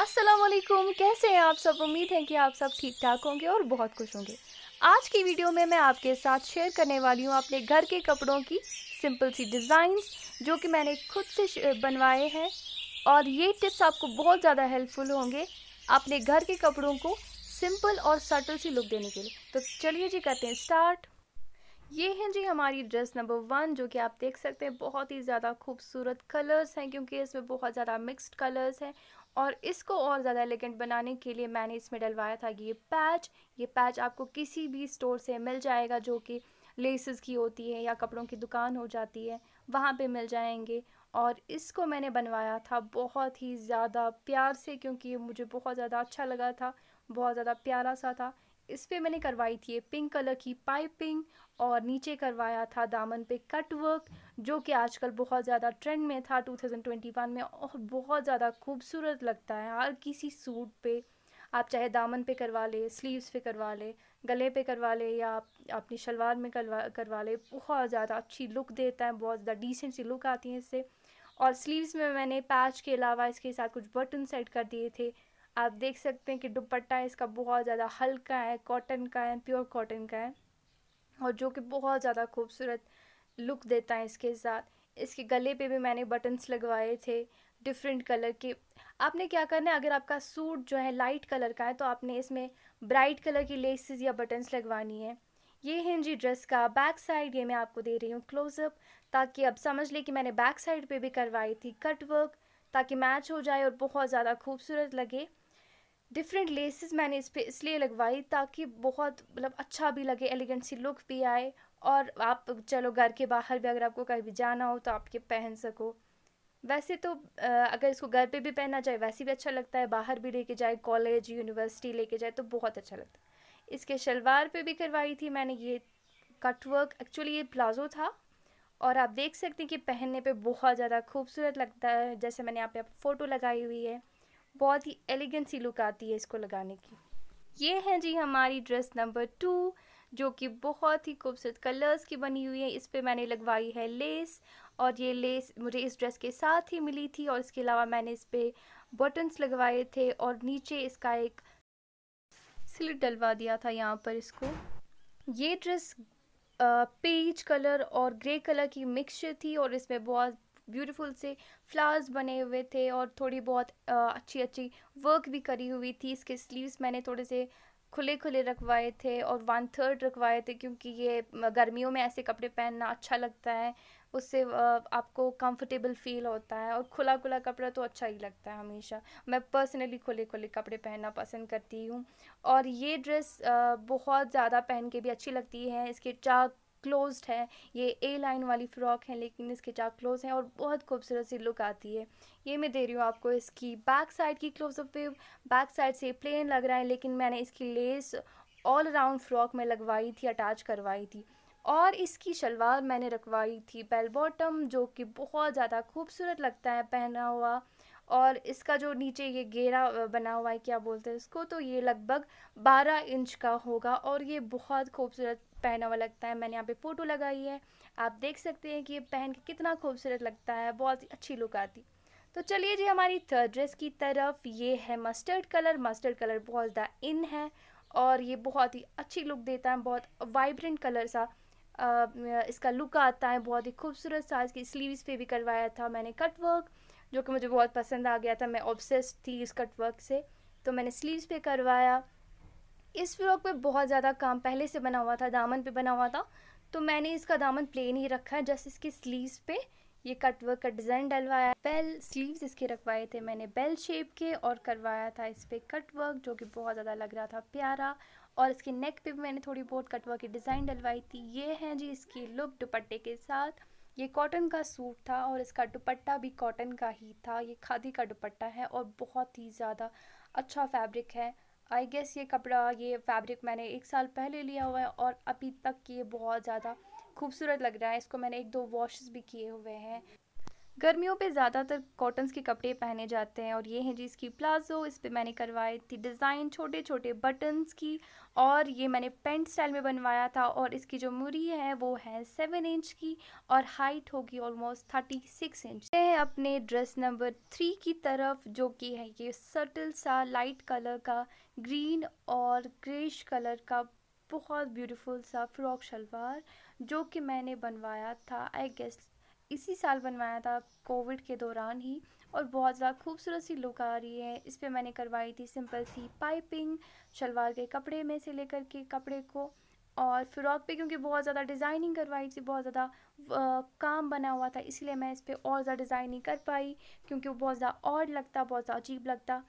असलकुम कैसे हैं आप सब उम्मीद है कि आप सब ठीक ठाक होंगे और बहुत खुश होंगे आज की वीडियो में मैं आपके साथ शेयर करने वाली हूँ अपने घर के कपड़ों की सिंपल सी डिज़ाइंस जो कि मैंने खुद से बनवाए हैं और ये टिप्स आपको बहुत ज़्यादा हेल्पफुल होंगे अपने घर के कपड़ों को सिंपल और सटल सी लुक देने के लिए तो चलिए जी करते हैं स्टार्ट ये हैं जी हमारी ड्रेस नंबर वन जो कि आप देख सकते हैं बहुत ही ज़्यादा खूबसूरत कलर्स हैं क्योंकि इसमें बहुत ज़्यादा मिक्स्ड कलर्स हैं और इसको और ज़्यादा एलिगेंट बनाने के लिए मैंने इसमें डलवाया था कि ये पैच ये पैच आपको किसी भी स्टोर से मिल जाएगा जो कि लेसेस की होती है या कपड़ों की दुकान हो जाती है वहाँ पे मिल जाएंगे और इसको मैंने बनवाया था बहुत ही ज़्यादा प्यार से क्योंकि ये मुझे बहुत ज़्यादा अच्छा लगा था बहुत ज़्यादा प्यारा सा था इस पर मैंने करवाई थी पिंक कलर की पाइपिंग और नीचे करवाया था दामन पे कट वर्क जो कि आजकल बहुत ज़्यादा ट्रेंड में था 2021 में और बहुत ज़्यादा खूबसूरत लगता है हर किसी सूट पे आप चाहे दामन पे करवा ले स्लीव्स पे करवा ले गले पे करवा ले या आप अपनी शलवार में करवा करवा ले बहुत ज़्यादा अच्छी लुक देता है बहुत ज़्यादा डिसेंट सी लुक आती है इससे और स्लीव्स में मैंने पैच के अलावा इसके साथ कुछ बटन सेट कर दिए थे आप देख सकते हैं कि दुपट्टा इसका बहुत ज़्यादा हल्का है कॉटन का है प्योर कॉटन का है और जो कि बहुत ज़्यादा खूबसूरत लुक देता है इसके साथ इसके गले पे भी मैंने बटन्स लगवाए थे डिफरेंट कलर के आपने क्या करना है अगर आपका सूट जो है लाइट कलर का है तो आपने इसमें ब्राइट कलर की लेसेस या बटन्स लगवानी है ये है जी ड्रेस का बैक साइड ये मैं आपको दे रही हूँ क्लोजअप ताकि आप समझ लें कि मैंने बैक साइड पे भी करवाई थी कट वर्क ताकि मैच हो जाए और बहुत ज़्यादा खूबसूरत लगे डिफरेंट लेसेस मैंने इस पर इसलिए लगवाई ताकि बहुत मतलब अच्छा भी लगे एलिगेंट सी लुक भी आए और आप चलो घर के बाहर भी अगर आपको कहीं भी जाना हो तो आप ये पहन सको वैसे तो अगर इसको घर पे भी पहना जाए वैसे भी अच्छा लगता है बाहर भी लेके जाए कॉलेज यूनिवर्सिटी लेके जाए तो बहुत अच्छा लगता है इसके शलवार पे भी करवाई थी मैंने ये कटवर्क एक्चुअली ये प्लाजो था और आप देख सकते हैं कि पहनने पे बहुत ज़्यादा खूबसूरत लगता है जैसे मैंने यहाँ पे फ़ोटो लगाई हुई है बहुत ही एलिगेंट सी लुक आती है इसको लगाने की ये है जी हमारी ड्रेस नंबर टू जो कि बहुत ही खूबसूरत कलर्स की बनी हुई है इस पर मैंने लगवाई है लेस और ये लेस मुझे इस ड्रेस के साथ ही मिली थी और इसके अलावा मैंने इस पर बटन्स लगवाए थे और नीचे इसका एक स्लिट डलवा दिया था यहाँ पर इसको ये ड्रेस पेज कलर और ग्रे कलर की मिक्सचर थी और इसमें बहुत ब्यूटीफुल से फ्लावर्स बने हुए थे और थोड़ी बहुत अच्छी अच्छी वर्क भी करी हुई थी इसके स्लीव्स मैंने थोड़े से खुले खुले रखवाए थे और वन थर्ड रखवाए थे क्योंकि ये गर्मियों में ऐसे कपड़े पहनना अच्छा लगता है उससे आपको कंफर्टेबल फील होता है और खुला खुला कपड़ा तो अच्छा ही लगता है हमेशा मैं पर्सनली खुले खुले कपड़े पहनना पसंद करती हूँ और ये ड्रेस बहुत ज़्यादा पहन के भी अच्छी लगती है इसके चाक क्लोज्ड है ये ए लाइन वाली फ़्रॉक है लेकिन इसके चाप क्लोज हैं और बहुत खूबसूरत सी लुक आती है ये मैं दे रही हूँ आपको इसकी बैक साइड की close closeup view back side से प्लेन लग रहा है लेकिन मैंने इसकी लेस ऑल राउंड फ्रॉक में लगवाई थी अटैच करवाई थी और इसकी शलवार मैंने रखवाई थी बेल बॉटम जो कि बहुत ज़्यादा खूबसूरत लगता है पहना हुआ और इसका जो नीचे ये घेरा बना हुआ है क्या बोलते हैं इसको तो ये लगभग 12 इंच का होगा और ये बहुत खूबसूरत पहना हुआ लगता है मैंने यहाँ पे फ़ोटो लगाई है आप देख सकते हैं कि ये पहन के कितना खूबसूरत लगता है बहुत ही अच्छी लुक आती तो चलिए जी हमारी थर्ड ड्रेस की तरफ ये है मस्टर्ड कलर मस्टर्ड कलर बहुत ज़्यादा इन है और ये बहुत ही अच्छी लुक देता है बहुत वाइब्रेंट कलर सा इसका लुक आता है बहुत ही खूबसूरत सा इसकी स्लीवस पे भी करवाया था मैंने कटवर्क जो कि मुझे बहुत पसंद आ गया था मैं ऑब्सेस्ड थी इस कटवर्क से तो मैंने स्लीव्स पे करवाया इस फ्रॉक पे बहुत ज़्यादा काम पहले से बना हुआ था दामन पे बना हुआ था तो मैंने इसका दामन प्लेन ही रखा है जस्ट इसकी स्लीव्स पे ये कट वर्क का डिज़ाइन डलवाया बेल स्लीव्स इसके रखवाए थे मैंने बेल शेप के और करवाया था इस पर कट वर्क जो कि बहुत ज़्यादा लग रहा था प्यारा और इसके नेक पे भी मैंने थोड़ी बहुत कट वर्क की डिज़ाइन डलवाई थी ये है जी इसकी लुक दुपट्टे के साथ ये कॉटन का सूट था और इसका दुपट्टा भी कॉटन का ही था ये खादी का दुपट्टा है और बहुत ही ज़्यादा अच्छा फैब्रिक है आई गेस ये कपड़ा ये फैब्रिक मैंने एक साल पहले लिया हुआ है और अभी तक ये बहुत ज़्यादा खूबसूरत लग रहा है इसको मैंने एक दो वॉशेस भी किए हुए हैं गर्मियों पे ज़्यादातर कॉटन्स के कपड़े पहने जाते हैं और ये हैं जी इसकी प्लाजो इस पर मैंने करवाई थी डिज़ाइन छोटे छोटे बटन्स की और ये मैंने पेंट स्टाइल में बनवाया था और इसकी जो मुरी है वो है सेवन इंच की और हाइट होगी ऑलमोस्ट थर्टी सिक्स इंच ये है अपने ड्रेस नंबर थ्री की तरफ जो कि है ये सटल सा लाइट कलर का ग्रीन और ग्रेश कलर का बहुत ब्यूटीफुल सा फ्रॉक शलवार जो कि मैंने बनवाया था आई गेस इसी साल बनवाया था कोविड के दौरान ही और बहुत ज़्यादा खूबसूरत सी लुक आ रही है इस पर मैंने करवाई थी सिंपल सी पाइपिंग शलवार के कपड़े में से लेकर के कपड़े को और फ्रॉक पे क्योंकि बहुत ज़्यादा डिज़ाइनिंग करवाई थी बहुत ज़्यादा काम बना हुआ था इसलिए मैं इस पर और ज़्यादा डिज़ाइन नहीं कर पाई क्योंकि वो बहुत ज़्यादा और लगता बहुत ज़्यादा अजीब लगता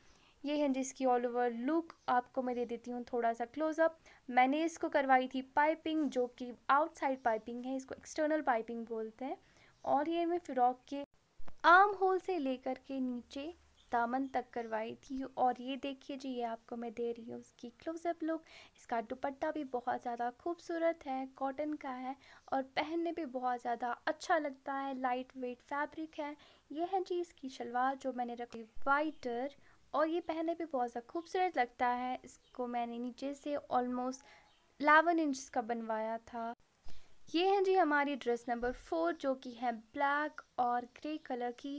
ये है जिसकी ऑल ओवर लुक आपको मैं दे देती हूँ थोड़ा सा क्लोजअप मैंने इसको करवाई थी पाइपिंग जो कि आउटसाइड पाइपिंग है इसको एक्सटर्नल पाइपिंग बोलते हैं और ये मैं फ़्रॉक के आर्म होल से लेकर के नीचे दामन तक करवाई थी और ये देखिए जी ये आपको मैं दे रही हूँ उसकी क्लोजअप लुक इसका दुपट्टा भी बहुत ज़्यादा खूबसूरत है कॉटन का है और पहनने भी बहुत ज़्यादा अच्छा लगता है लाइट वेट फैब्रिक है ये है जी इसकी शलवार जो मैंने रखी वाइटर और ये पहनने भी बहुत ज़्यादा खूबसूरत लगता है इसको मैंने नीचे से ऑलमोस्ट एलेवन इंच का बनवाया था ये हैं जी हमारी ड्रेस नंबर फोर जो कि है ब्लैक और ग्रे कलर की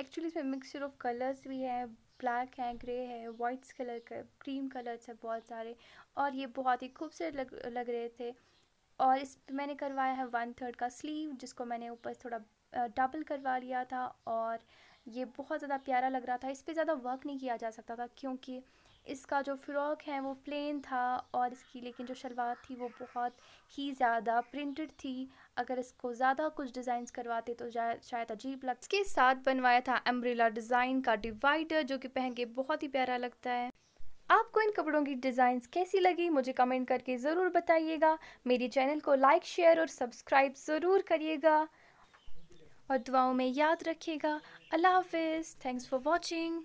एक्चुअली इसमें मिक्सचर ऑफ कलर्स भी है ब्लैक है ग्रे है वाइट्स कलर का क्रीम कलर्स है बहुत सारे और ये बहुत ही खूबसूरत लग लग रहे थे और इस पर मैंने करवाया है वन थर्ड का स्लीव जिसको मैंने ऊपर थोड़ा डबल करवा लिया था और ये बहुत ज़्यादा प्यारा लग रहा था इस पर ज़्यादा वर्क नहीं किया जा सकता था क्योंकि इसका जो फ़्रॉक है वो प्लेन था और इसकी लेकिन जो शलवार थी वो बहुत ही ज़्यादा प्रिंटेड थी अगर इसको ज़्यादा कुछ डिज़ाइंस करवाते तो शायद अजीब लग इसके साथ बनवाया था अम्ब्रेला डिज़ाइन का डिवाइडर जो कि पहन के बहुत ही प्यारा लगता है आपको इन कपड़ों की डिज़ाइंस कैसी लगी मुझे कमेंट करके ज़रूर बताइएगा मेरे चैनल को लाइक शेयर और सब्सक्राइब ज़रूर करिएगा और दुआओं में याद रखिएगा अल्लाह हाफिज़ थैंक्स फॉर वॉचिंग